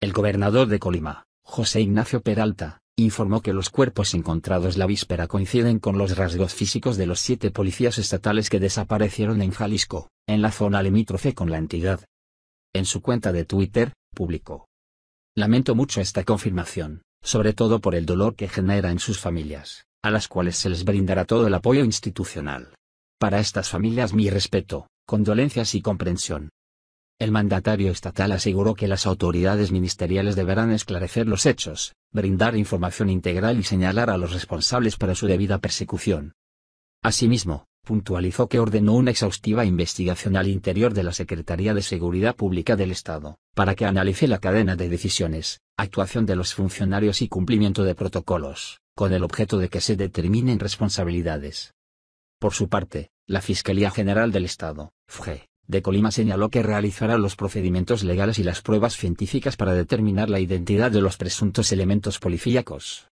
El gobernador de Colima, José Ignacio Peralta, informó que los cuerpos encontrados la víspera coinciden con los rasgos físicos de los siete policías estatales que desaparecieron en Jalisco, en la zona limítrofe con la entidad. En su cuenta de Twitter, publicó. Lamento mucho esta confirmación, sobre todo por el dolor que genera en sus familias, a las cuales se les brindará todo el apoyo institucional. Para estas familias mi respeto, condolencias y comprensión. El mandatario estatal aseguró que las autoridades ministeriales deberán esclarecer los hechos, brindar información integral y señalar a los responsables para su debida persecución. Asimismo, puntualizó que ordenó una exhaustiva investigación al interior de la Secretaría de Seguridad Pública del Estado, para que analice la cadena de decisiones, actuación de los funcionarios y cumplimiento de protocolos, con el objeto de que se determinen responsabilidades. Por su parte, la Fiscalía General del Estado, FGE, de Colima señaló que realizará los procedimientos legales y las pruebas científicas para determinar la identidad de los presuntos elementos policíacos.